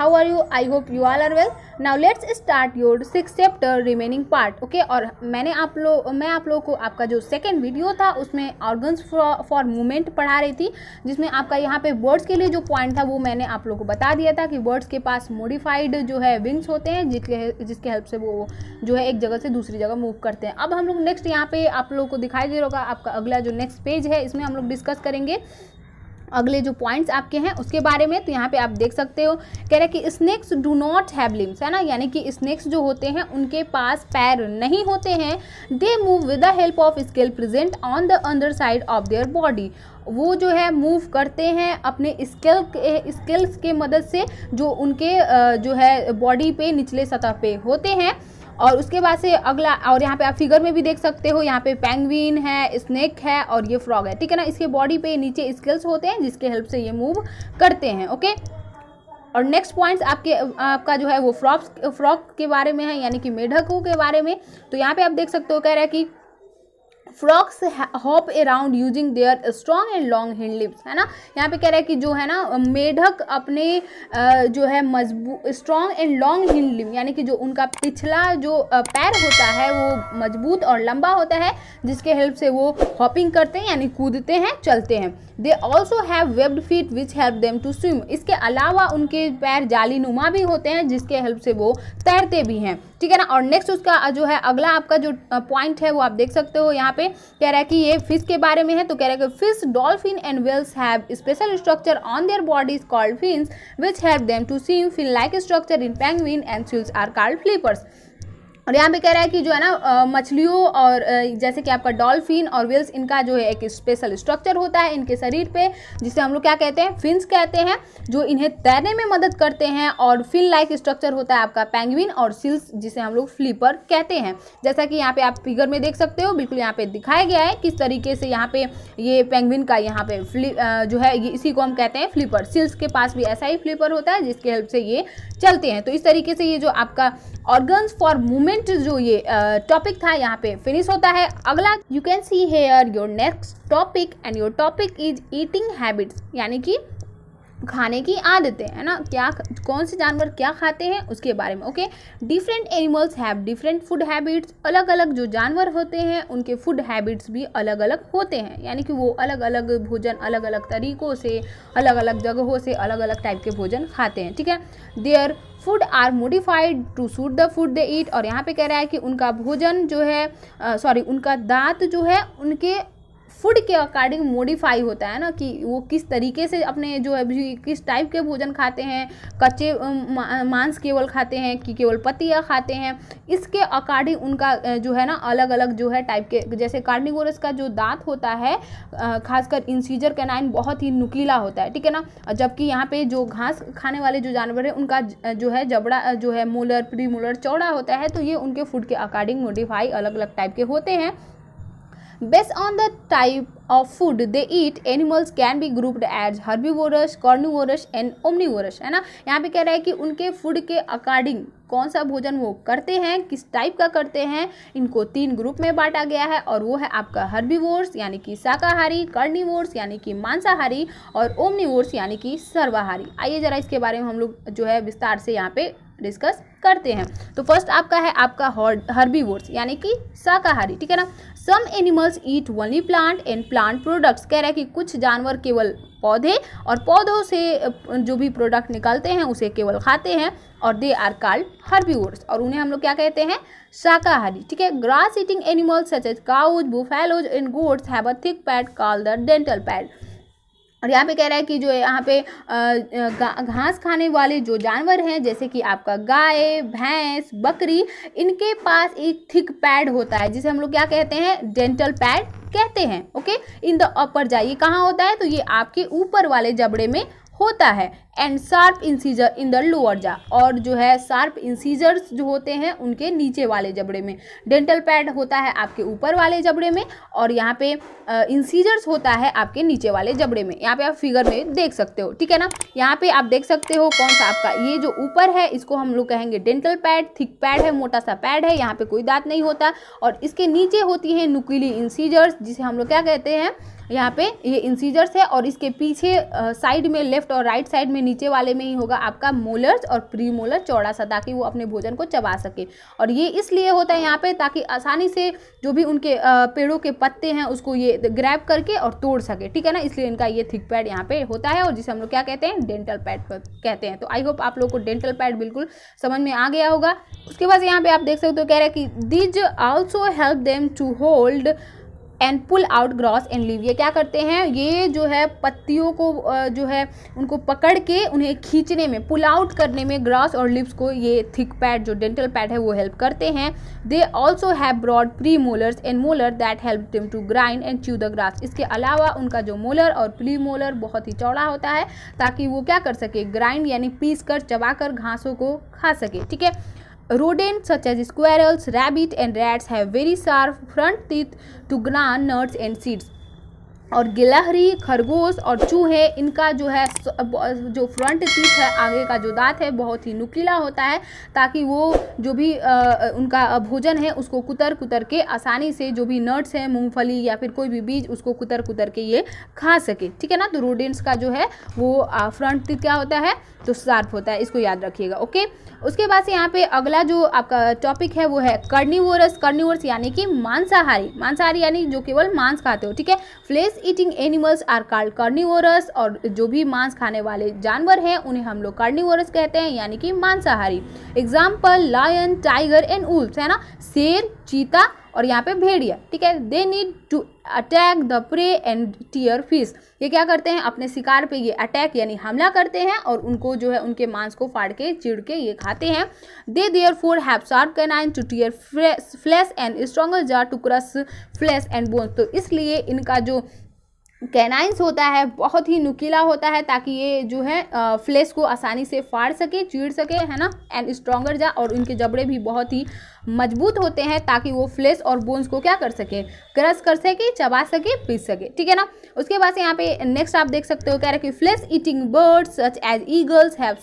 How are you I hope you are are well now let's start your six chapter remaining part okay और मैंने आप लोग मैं आप लोगों को आपका जो सेकेंड वीडियो था उसमें ऑर्गन्स फॉर मूवमेंट पढ़ा रही थी जिसमें आपका यहाँ पे वर्ड्स के लिए जो पॉइंट था वो मैंने आप लोगों को बता दिया था कि वर्ड्स के पास मोडिफाइड जो है विंग्स होते हैं जिसके जिसके हेल्प से वो जो है एक जगह से दूसरी जगह मूव करते हैं अब हम लोग नेक्स्ट यहाँ पे आप लोगों को दिखाई दे रहा होगा आपका अगला जो नेक्स्ट पेज है इसमें हम लोग डिस्कस करेंगे अगले जो पॉइंट्स आपके हैं उसके बारे में तो यहाँ पे आप देख सकते हो कह रहे कि snakes do not have limbs है ना यानी कि स्नेक्स जो होते हैं उनके पास पैर नहीं होते हैं they move with the help of scale present on the अंदर साइड ऑफ देयर बॉडी वो जो है मूव करते हैं अपने स्किल स्किल्स के मदद से जो उनके जो है बॉडी पे निचले सतह पे होते हैं और उसके बाद से अगला और यहाँ पे आप फिगर में भी देख सकते हो यहाँ पे पेंगविन है स्नेक है और ये फ्रॉग है ठीक है ना इसके बॉडी पे नीचे स्केल्स होते हैं जिसके हेल्प से ये मूव करते हैं ओके और नेक्स्ट पॉइंट्स आपके आपका जो है वो फ्रॉक्स फ्रॉक के बारे में है यानी कि मेढकों के बारे में तो यहाँ पे आप देख सकते हो कह रहा है कि frogs hop around using their strong and long hind limbs है ना यहाँ पे कह रहा है कि जो है ना मेढक अपने जो है मजबूत strong and long hind limb यानी कि जो उनका पिछला जो पैर होता है वो मजबूत और लंबा होता है जिसके हेल्प से वो हॉपिंग करते हैं यानी कूदते हैं चलते हैं they also have webbed feet which help them to swim इसके अलावा उनके पैर जाली नुमा भी होते हैं जिसके हेल्प से वो तैरते भी हैं ठीक है ना और नेक्स्ट उसका जो है अगला आपका जो पॉइंट है वो आप देख सकते हो यहाँ पे कह रहा है कि ये फिश के बारे में है तो कह रहा है कि fish dolphin and whales have special structure on their bodies called fins which have them to swim fin like structure in penguin and seals are called flippers और यहाँ पे कह रहा है कि जो है ना मछलियों और जैसे कि आपका डॉल्फिन और विल्स इनका जो है एक स्पेशल स्ट्रक्चर होता है इनके शरीर पे जिसे हम लोग क्या कहते हैं फिन्स कहते हैं जो इन्हें तैरने में मदद करते हैं और फिन लाइक स्ट्रक्चर होता है आपका पैंगविन और सिल्स जिसे हम लोग फ्लीपर कहते हैं जैसा कि यहाँ पे आप फिगर में देख सकते हो बिल्कुल यहाँ पे दिखाया गया है किस तरीके से यहाँ पे ये पैंगविन का यहाँ पे जो है इसी को हम कहते हैं फ्लीपर सिल्स के पास भी ऐसा ही फ्लीपर होता है जिसके हेल्प से ये चलते हैं तो इस तरीके से ये जो आपका ऑर्गन्स फॉर मूवमेंट सेगमेंट जो ये टॉपिक था यहाँ पे फिनिश होता है अगला you can see here your next topic and your topic is eating habits यानी कि खाने की आदतें है ना क्या कौन से जानवर क्या खाते हैं उसके बारे में okay different animals have different food habits अलग अलग जो जानवर होते हैं उनके फूड हैबिट्स भी अलग अलग होते हैं यानी कि वो अलग अलग भोजन अलग अलग तरीक़ों से अलग अलग जगहों से अलग अलग टाइप के भोजन खाते हैं ठीक है their food are modified to suit the food they eat और यहाँ पे कह रहा है कि उनका भोजन जो है सॉरी उनका दांत जो है उनके फूड के अकॉर्डिंग मॉडिफाई होता है ना कि वो किस तरीके से अपने जो है किस टाइप के भोजन खाते हैं कच्चे मांस केवल खाते हैं कि केवल पतिया खाते हैं इसके अकॉर्डिंग उनका जो है ना अलग अलग जो है टाइप के जैसे कार्निगोरस का जो दांत होता है खासकर इंसीजर कैनाइन बहुत ही नुकीला होता है ठीक है ना जबकि यहाँ पे जो घास खाने वाले जो जानवर है उनका जो है जबड़ा जो है मोलर प्री मोलर चौड़ा होता है तो ये उनके फूड के अकॉर्डिंग मॉडिफाई अलग अलग टाइप के होते हैं Based on the type of food they eat, animals can be grouped as herbivorous, carnivorous and omnivorous है ना यहाँ पे कह रहा है कि उनके फूड के अकॉर्डिंग कौन सा भोजन वो करते हैं किस टाइप का करते हैं इनको तीन ग्रुप में बांटा गया है और वो है आपका हर्बीवोर्स यानी कि शाकाहारी कर्णिवोर्स यानी कि मांसाहारी और वोर्स यानी कि सर्वाहारी आइए ज़रा इसके बारे में हम लोग जो है विस्तार से यहाँ पे डिस्कस करते हैं तो फर्स्ट आपका है आपका हर्बीवोर्स यानी कि शाकाहारी ठीक है ना some animals eat only plant and plant products कह रहा है कि कुछ जानवर केवल पौधे और पौधों से जो भी प्रोडक्ट निकालते हैं उसे केवल खाते हैं और दे आर कॉल्ड हर्बीवोर्स और उन्हें हम लोग क्या कहते हैं शाकाहारी ठीक है grass eating animals such as cows buffaloes and goats have a thick pad call the dental pad और यहाँ पे कह रहा है कि जो यहाँ पे घास खाने वाले जो जानवर हैं जैसे कि आपका गाय भैंस बकरी इनके पास एक थिक पैड होता है जिसे हम लोग क्या कहते हैं डेंटल पैड कहते हैं ओके इन द अपर जाइए कहाँ होता है तो ये आपके ऊपर वाले जबड़े में होता है and sharp incisor in the lower jaw और जो है शार्प इंसीजर्स जो होते हैं उनके नीचे वाले जबड़े में डेंटल पैड होता है आपके ऊपर वाले जबड़े में और यहाँ पे इंसीजर्स होता है आपके नीचे वाले जबड़े में यहाँ पे आप फिगर में देख सकते हो ठीक है ना यहाँ पे आप देख सकते हो कौन सा आपका ये जो ऊपर है इसको हम लोग कहेंगे डेंटल पैड थिक पैड है मोटा सा पैड है यहाँ पे कोई दाँत नहीं होता और इसके नीचे होती है नुकीली इंसीजर्स जिसे हम लोग क्या कहते हैं यहाँ पे ये इंसीजर्स है और इसके पीछे साइड में लेफ्ट और राइट साइड में नीचे वाले में ही होगा आपका मोलर्स और प्री मोलर चौड़ा सा ताकि वो अपने भोजन को चबा सके और ये इसलिए होता है यहाँ पे ताकि आसानी से जो भी उनके पेड़ों के पत्ते हैं उसको ये ग्रैब करके और तोड़ सके ठीक है ना इसलिए इनका ये थिक पैड यहाँ पे होता है और जिसे हम लोग क्या कहते हैं डेंटल पैड कहते हैं तो आई होप आप लोग को डेंटल पैड बिल्कुल समझ में आ गया होगा उसके बाद यहाँ पे आप देख सकते हो कह रहे हैं कि these also help them to hold and pull out grass and leave ये क्या करते हैं ये जो है पत्तियों को जो है उनको पकड़ के उन्हें खींचने में पुल आउट करने में ग्रॉस और लिप्स को ये थिक पैड जो डेंटल पैड है वो हेल्प करते हैं they also have broad premolars and molar that help them to grind and chew the grass इसके अलावा उनका जो मोलर और प्री मोलर बहुत ही चौड़ा होता है ताकि वो क्या कर सके ग्राइंड यानी पीस कर चबा कर घासों को खा सके ठीक है Rodents such as squirrels, rabbit and rats have very sharp front teeth to gnaw nuts and seeds. और गिलहरी खरगोश और चूहे इनका जो है जो फ्रंट टीथ है आगे का जो दांत है बहुत ही नुकीला होता है ताकि वो जो भी आ, उनका भोजन है उसको कुतर कुतर के आसानी से जो भी नट्स हैं मूंगफली या फिर कोई भी बीज उसको कुतर कुतर के ये खा सके ठीक है ना तो रोडेंट्स का जो है वो फ्रंट टीथ क्या होता है तो शार्प होता है इसको याद रखिएगा ओके उसके बाद से यहाँ पे अगला जो आपका टॉपिक है वो है कर्निवोरस कर्निवोरस यानी कि मांसाहारी मांसाहारी यानी जो केवल मांस खाते हो ठीक है flesh eating animals are called carnivorous और जो भी मांस खाने वाले जानवर हैं उन्हें हम लोग कर्निवोरस कहते हैं यानी कि मांसाहारी example lion tiger and wolves है ना शेर चीता और यहाँ पे भेड़िया ठीक है they need to attack the prey and tear flesh ये क्या करते हैं अपने शिकार पे ये अटैक यानी हमला करते हैं और उनको जो है उनके मांस को फाड़ के चिड़ के ये खाते हैं they therefore have sharp canine to tear flesh and stronger jaw to crush flesh and bones तो इसलिए इनका जो कैनाइंस होता है बहुत ही नुकीला होता है ताकि ये जो है फ्लेश को आसानी से फाड़ सके चीड़ सके है ना एंड स्ट्रॉगर जा और उनके जबड़े भी बहुत ही मजबूत होते हैं ताकि वो फ्लेश और बोन्स को क्या कर सके क्रश कर सके चबा सके पीस सके ठीक है ना उसके बाद यहाँ पे नेक्स्ट आप देख सकते हो कह रहा है कि flesh eating birds such as eagles have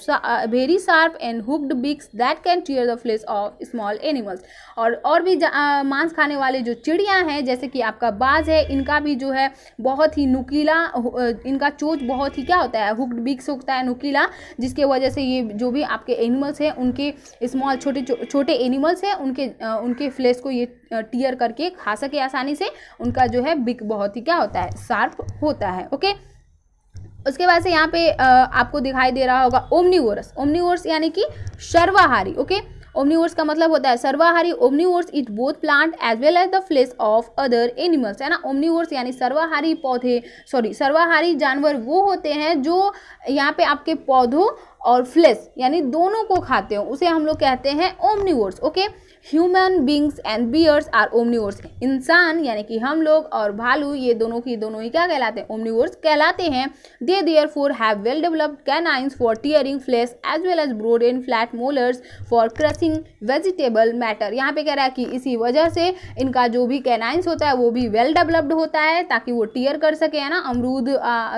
very sharp and hooked beaks that can tear the flesh of small animals और और भी uh, मांस खाने वाले जो चिड़ियाँ हैं जैसे कि आपका बाज है इनका भी जो है बहुत ही नुकीला uh, इनका चोच बहुत ही क्या होता है हुक्ड बिक्स होता है नुकीला जिसके वजह से ये जो भी आपके एनिमल्स हैं उनके स्मॉल छोटे छोटे एनिमल्स हैं उनके उनके फ्लेश को ये टीयर करके खा सके आसानी से उनका जो है बिक बहुत ही क्या होता है शार्प होता है ओके उसके बाद से यहाँ पे आपको दिखाई दे रहा होगा ओमनीवोरस ओमनीवोरस यानी कि सर्वाहारी ओके ओमनीवोर्स का मतलब होता है सर्वाहारी omnivores eat both plant as well as the flesh of other animals है ना ओमनीवोर्स यानी सर्वाहारी पौधे सॉरी सर्वाहारी जानवर वो होते हैं जो यहाँ पे आपके पौधों और फ्लेश यानी दोनों को खाते हो उसे हम लोग कहते हैं omnivores okay okay? Human beings and bears are omnivores इंसान यानी कि हम लोग और भालू ये दोनों की दोनों ही क्या कहलाते हैं ओमनीवर्स कहलाते हैं they therefore have well developed canines for tearing flesh as well as broad and flat molars for crushing vegetable matter यहाँ पे कह रहा है कि इसी वजह से इनका जो भी कैनाइंस होता है वो भी वेल डेवलप्ड होता है ताकि वो टीयर कर सके है ना अमरूद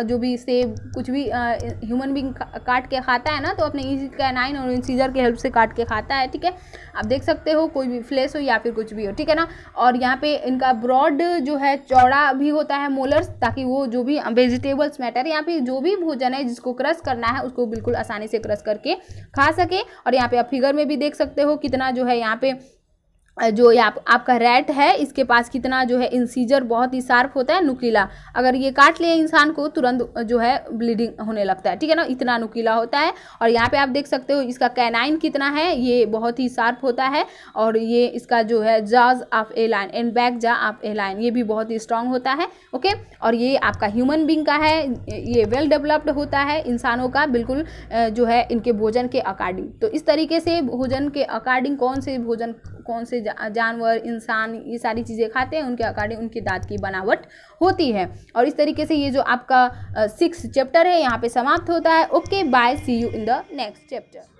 जो भी सेब कुछ भी ह्यूमन बींग काट के खाता है ना तो अपने इसी कैनाइन और इंसीजर की हेल्प से काट के खाता है ठीक है आप देख सकते हो कोई भी फ्लेस हो या फिर कुछ भी हो ठीक है ना और यहाँ पे इनका ब्रॉड जो है चौड़ा भी होता है मोलर्स ताकि वो जो भी वेजिटेबल्स मैटर यहाँ पे जो भी भोजन है जिसको क्रश करना है उसको बिल्कुल आसानी से क्रश करके खा सके और यहाँ पे आप फिगर में भी देख सकते हो कितना जो है यहाँ पे जो ये आप, आपका रैट है इसके पास कितना जो है इंसीजर बहुत ही शार्प होता है नुकीला अगर ये काट लिया इंसान को तुरंत जो है ब्लीडिंग होने लगता है ठीक है ना इतना नुकीला होता है और यहाँ पे आप देख सकते हो इसका कैनाइन कितना है ये बहुत ही शार्प होता है और ये इसका जो है jaws of a lion and back jaw of a lion ये भी बहुत ही स्ट्रांग होता है ओके और ये आपका ह्यूमन बींग का है ये वेल डेवलप्ड होता है इंसानों का बिल्कुल जो है इनके भोजन के अकॉर्डिंग तो इस तरीके से भोजन के अकॉर्डिंग कौन से भोजन कौन से जानवर इंसान ये सारी चीज़ें खाते हैं उनके अकॉर्डिंग उनकी दांत की बनावट होती है और इस तरीके से ये जो आपका सिक्स चैप्टर है यहाँ पे समाप्त होता है okay bye see you in the next chapter